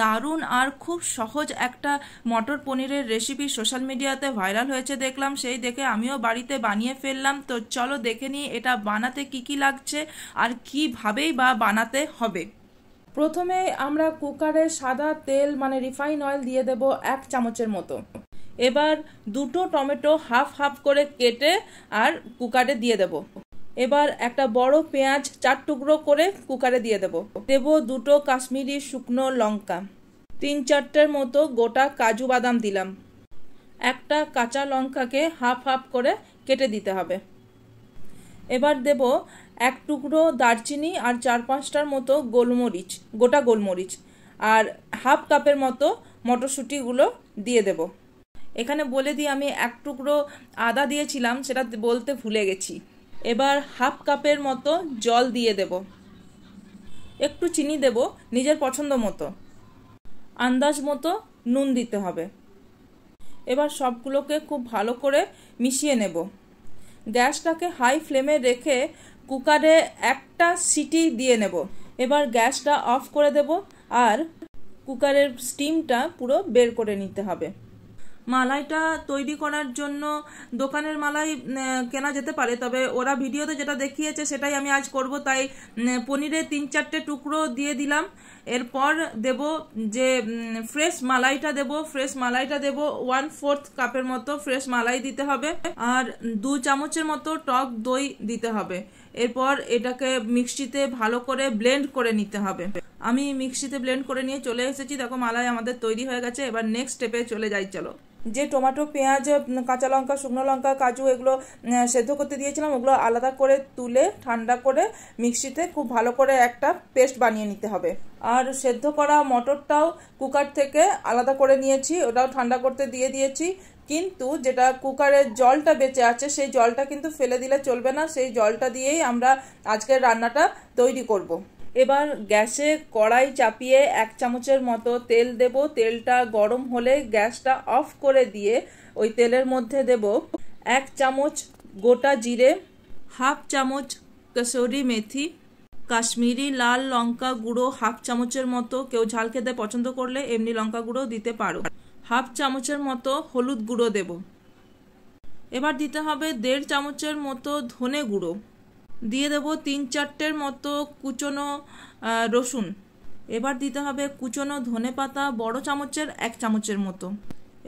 দারুণ আর খুব সহজ একটা মটর পনিরের রেসিপি সোশ্যাল মিডিয়াতে ভাইরাল হয়েছে দেখলাম সেই দেখে আমিও বাড়িতে বানিয়ে ফেললাম তো চলো দেখে নিই এটা বানাতে কি কি লাগছে আর কীভাবেই বা বানাতে হবে প্রথমে আমরা কুকারে সাদা তেল মানে রিফাইন অয়েল দিয়ে দেব এক চামচের মতো এবার দুটো টমেটো হাফ হাফ করে কেটে আর কুকারে দিয়ে দেব এবার একটা বড় পেঁয়াজ চার টুকরো করে কুকারে দিয়ে দেব দেব দুটো কাশ্মীরি শুকনো লঙ্কা তিন চারটের মতো গোটা কাজু বাদাম দিলাম একটা কাঁচা লঙ্কাকে হাফ হাফ করে কেটে দিতে হবে এবার দেব এক টুকরো দারচিনি আর চার পাঁচটার মতো গোলমরিচ গোটা গোলমরিচ আর হাফ কাপের মতো মটরশুঁটিগুলো দিয়ে দেব এখানে বলে দিই আমি এক টুকরো আদা দিয়েছিলাম সেটা বলতে ভুলে গেছি এবার হাফ কাপের মতো জল দিয়ে দেব একটু চিনি দেব নিজের পছন্দ মতো আন্দাজ মতো নুন দিতে হবে এবার সবগুলোকে খুব ভালো করে মিশিয়ে নেব গ্যাসটাকে হাই ফ্লেমে রেখে কুকারে একটা সিটি দিয়ে নেব এবার গ্যাসটা অফ করে দেব আর কুকারের স্টিমটা পুরো বের করে নিতে হবে মালাইটা তৈরি করার জন্য দোকানের মালাই কেনা যেতে পারে তবে ওরা ভিডিওতে যেটা দেখিয়েছে সেটাই আমি আজ করব তাই পনিরে তিন চারটে টুকরো দিয়ে দিলাম এরপর দেব যে ফ্রেশ মালাইটা দেব ফ্রেশ মালাইটা দেব ওয়ান ফোর্থ কাপের মতো ফ্রেশ মালাই দিতে হবে আর দু চামচের মতো টক দই দিতে হবে এরপর এটাকে মিক্সিতে ভালো করে ব্লেন্ড করে নিতে হবে আমি মিক্সিতে ব্লেন্ড করে নিয়ে চলে এসেছি দেখো মালাই আমাদের তৈরি হয়ে গেছে এবার নেক্সট স্টেপে চলে যাই চলো যে টমেটো পেঁয়াজ কাঁচা লঙ্কা শুকনো লঙ্কা কাজু এগুলো সেদ্ধ করতে দিয়েছিলাম ওগুলো আলাদা করে তুলে ঠান্ডা করে মিক্সিতে খুব ভালো করে একটা পেস্ট বানিয়ে নিতে হবে আর সেদ্ধ করা মটরটাও কুকার থেকে আলাদা করে নিয়েছি ওটাও ঠান্ডা করতে দিয়ে দিয়েছি কিন্তু যেটা কুকারের জলটা বেঁচে আছে সেই জলটা কিন্তু ফেলে দিলে চলবে না সেই জলটা দিয়েই আমরা আজকের রান্নাটা তৈরি করবো এবার গ্যাসে কড়াই চাপিয়ে এক চামচের মতো তেল দেব তেলটা গরম হলে গ্যাসটা অফ করে দিয়ে ওই তেলের মধ্যে দেব এক চামচ গোটা জিরে হাফ চামচ কসুরি মেথি কাশ্মীরি লাল লঙ্কা গুঁড়ো হাফ চামচের মতো কেউ ঝাল খেতে পছন্দ করলে এমনি লঙ্কা গুঁড়ো দিতে পারো হাফ চামচের মতো হলুদ গুঁড়ো দেব এবার দিতে হবে দেড় চামচের মতো ধনে গুঁড়ো দিয়ে দেবো তিন চারটের মতো কুচনো রসুন এবার দিতে হবে কুচনো ধনে পাতা বড়ো চামচের এক চামচের মতো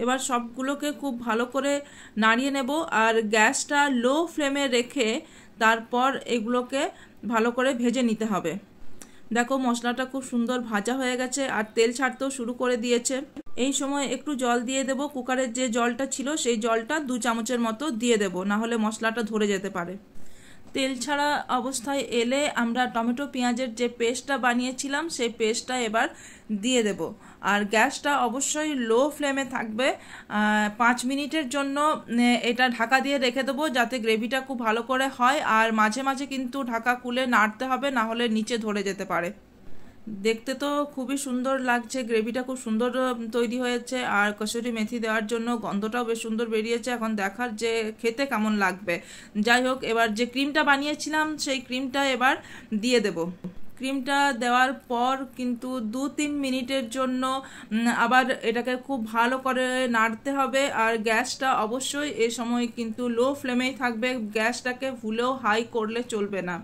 এবার সবগুলোকে খুব ভালো করে নাড়িয়ে নেব আর গ্যাসটা লো ফ্লেমে রেখে তারপর এগুলোকে ভালো করে ভেজে নিতে হবে দেখো মশলাটা খুব সুন্দর ভাজা হয়ে গেছে আর তেল ছাড়তেও শুরু করে দিয়েছে এই সময় একটু জল দিয়ে দেব কুকারের যে জলটা ছিল সেই জলটা দু চামচের মতো দিয়ে দেব না হলে মশলাটা ধরে যেতে পারে তেল ছাড়া অবস্থায় এলে আমরা টমেটো পেঁয়াজের যে পেস্টটা বানিয়েছিলাম সেই পেস্টটা এবার দিয়ে দেব আর গ্যাসটা অবশ্যই লো ফ্লেমে থাকবে পাঁচ মিনিটের জন্য এটা ঢাকা দিয়ে রেখে দেবো যাতে গ্রেভিটা খুব ভালো করে হয় আর মাঝে মাঝে কিন্তু ঢাকা খুলে নাড়তে হবে না হলে নিচে ধরে যেতে পারে দেখতে তো খুবই সুন্দর লাগছে গ্রেভিটা খুব সুন্দর তৈরি হয়েছে আর কসুরি মেথি দেওয়ার জন্য গন্ধটাও বেশ সুন্দর বেরিয়েছে এখন দেখার যে খেতে কেমন লাগবে যাই হোক এবার যে ক্রিমটা বানিয়েছিলাম সেই ক্রিমটা এবার দিয়ে দেব ক্রিমটা দেওয়ার পর কিন্তু দু তিন মিনিটের জন্য আবার এটাকে খুব ভালো করে নাড়তে হবে আর গ্যাসটা অবশ্যই এ সময় কিন্তু লো ফ্লেমেই থাকবে গ্যাসটাকে ভুলেও হাই করলে চলবে না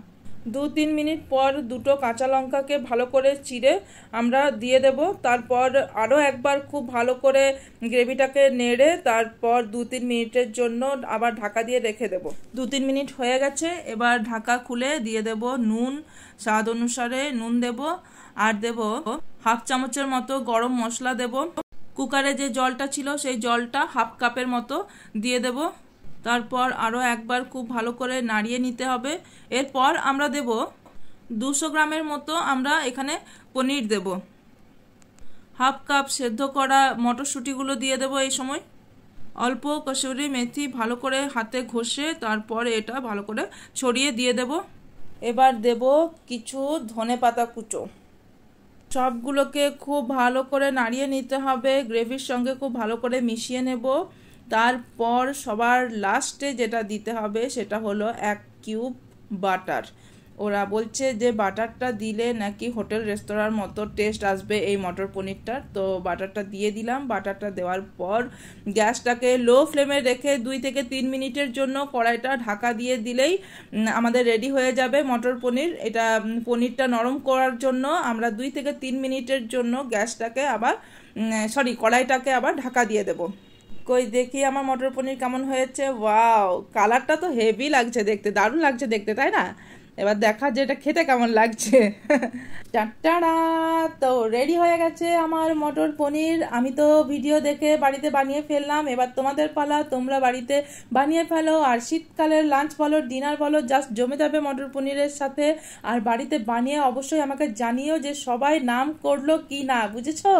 দু তিন মিনিট পর দুটো কাঁচা লঙ্কাকে ভালো করে চিড়ে আমরা দিয়ে দেব তারপর আরও একবার খুব ভালো করে গ্রেভিটাকে নেড়ে তারপর দু তিন মিনিটের জন্য আবার ঢাকা দিয়ে রেখে দেব দু তিন মিনিট হয়ে গেছে এবার ঢাকা খুলে দিয়ে দেব নুন স্বাদ অনুসারে নুন দেব আর দেব হাফ চামচের মতো গরম মশলা দেব কুকারে যে জলটা ছিল সেই জলটা হাফ কাপের মতো দিয়ে দেব তারপর আরও একবার খুব ভালো করে নাড়িয়ে নিতে হবে এরপর আমরা দেব দুশো গ্রামের মতো আমরা এখানে পনির দেব হাফ কাপ সেদ্ধ করা মটরশুঁটিগুলো দিয়ে দেব এই সময় অল্প কসুরি মেথি ভালো করে হাতে ঘষে তারপর এটা ভালো করে ছড়িয়ে দিয়ে দেব এবার দেব কিছু ধনে পাতা কুচো সবগুলোকে খুব ভালো করে নাড়িয়ে নিতে হবে গ্রেভির সঙ্গে খুব ভালো করে মিশিয়ে নেব তারপর সবার লাস্টে যেটা দিতে হবে সেটা হলো এক কিউব বাটার ওরা বলছে যে বাটারটা দিলে নাকি হোটেল রেস্তোরাঁর মতো টেস্ট আসবে এই মটর পনিরটার তো বাটারটা দিয়ে দিলাম বাটারটা দেওয়ার পর গ্যাসটাকে লো ফ্লেমে রেখে দুই থেকে তিন মিনিটের জন্য কড়াইটা ঢাকা দিয়ে দিলেই আমাদের রেডি হয়ে যাবে মটর পনির এটা পনিরটা নরম করার জন্য আমরা দুই থেকে তিন মিনিটের জন্য গ্যাসটাকে আবার সরি কড়াইটাকে আবার ঢাকা দিয়ে দেবো কই দেখি আমার মটর পনির কেমন হয়েছে ওয়াও কালারটা তো হেভি লাগছে দেখতে দারুণ লাগছে দেখতে তাই না এবার দেখা যে এটা খেতে কেমন লাগছে তো রেডি হয়ে গেছে আমার মটর পনির আমি তো ভিডিও দেখে বাড়িতে বানিয়ে ফেললাম এবার তোমাদের পালা তোমরা বাড়িতে বানিয়ে ফেলো আর শীতকালের লাঞ্চ বলো ডিনার বলো জাস্ট জমে যাবে মটর পনিরের সাথে আর বাড়িতে বানিয়ে অবশ্যই আমাকে জানিও যে সবাই নাম করলো কি না বুঝেছো